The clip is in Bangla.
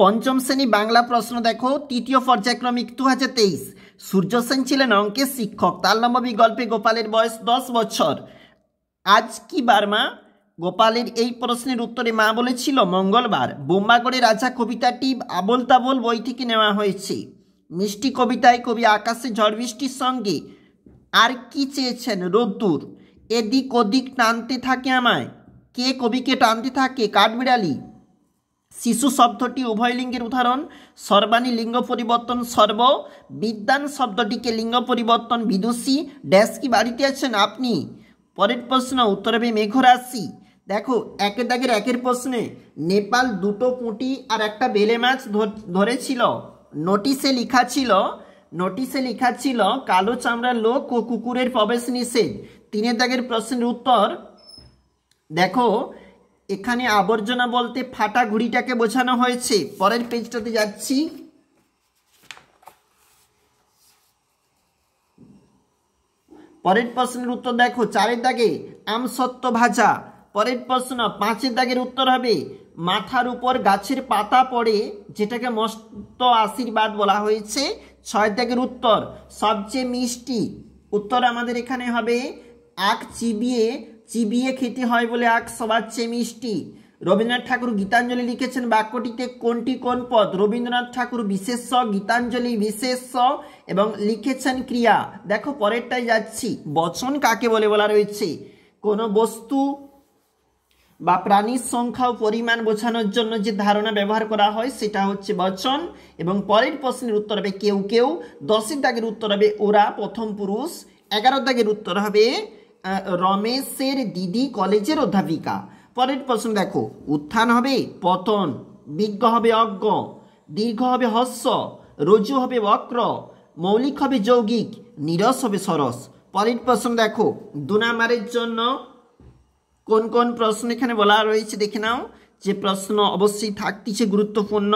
পঞ্চম শ্রেণী বাংলা প্রশ্ন দেখো তৃতীয় পর্যায়ক্রমিক দু হাজার তেইশ সূর্য সেন ছিলেন অঙ্কের শিক্ষক তার নম্বর গল্পে গোপালের বয়স দশ বছর আজ কি বার মা গোপালের এই প্রশ্নের উত্তরে মা বলেছিল মঙ্গলবার বোম্বাগড়ে রাজা কবিতাটি আবল তাবল বই থেকে নেওয়া হয়েছে মিষ্টি কবিতায় কবি আকাশে ঝড় বৃষ্টির সঙ্গে আর কি চেয়েছেন রোদ্দুর এদিক ওদিক টানতে থাকে আমায় কে কবিকে টানতে থাকে কাঠবিড়ালি শিশু শব্দটি উভয় লিঙ্গের উদাহরণ সর্বাণী লিঙ্গ পরিবর্তন সর্ব বিদ্যান শব্দটিকে লিঙ্গ পরিবর্তন বিদুষী ড্যাশ কি বাড়িতে আছেন আপনি পরের প্রশ্ন উত্তর হবে মেঘরাশি দেখো একের দাগের একের প্রশ্নে নেপাল দুটো পুঁটি আর একটা বেলে মাছ ধরেছিল নোটিশে লেখা ছিল নোটিশে লেখা ছিল কালো চামড়ার লোক ও কুকুরের প্রবেশ নিষেধ তিনের দাগের প্রশ্নের উত্তর দেখো এখানে আবর্জনা বলতে ফাটা ঘুড়িটাকে বোঝানো হয়েছে পরের পেজটাতে যাচ্ছি পরের প্রশ্নের উত্তর দেখো চারের দাগে আম সত্য ভাজা পরের প্রশ্ন পাঁচের দাগের উত্তর হবে মাথার উপর গাছের পাতা পড়ে যেটাকে মস্ত আশীর্বাদ বলা হয়েছে ছয় দাগের উত্তর সবচেয়ে মিষ্টি উত্তর আমাদের এখানে হবে আখ চিবিয়ে চিবিয়ে খেতে হয় বলে আখ সবার চেয়ে মিষ্টি রবীন্দ্রনাথ ঠাকুর গীতাঞ্জলি লিখেছেন বাক্যটিতে কোনটি কোন পদ রবীন্দ্রনাথ ঠাকুর বিশেষ গীতাঞ্জলি বিশেষ্য এবং লিখেছেন ক্রিয়া দেখো পরেরটাই যাচ্ছি বচন কাকে বলে বলা রয়েছে কোনো বস্তু বা প্রাণীর সংখ্যা ও পরিমাণ বোঝানোর জন্য যে ধারণা ব্যবহার করা হয় সেটা হচ্ছে বচন এবং পরের প্রশ্নের উত্তর হবে কেউ কেউ দশের দাগের উত্তর হবে ওরা প্রথম পুরুষ এগারো দাগের উত্তর হবে রমেশের দিদি কলেজের অধ্যাপিকা পরের প্রশ্ন দেখো উত্থান হবে পতন বিজ্ঞ হবে অজ্ঞ দীর্ঘ হবে হস্য রজু হবে বক্র মৌলিক হবে যৌগিক নিরস হবে সরস পরের প্রশ্ন দেখো দুনামারের জন্য কোন কোন প্রশ্ন এখানে বলা রয়েছে দেখে নাও যে প্রশ্ন অবশ্যই থাকতিছে গুরুত্বপূর্ণ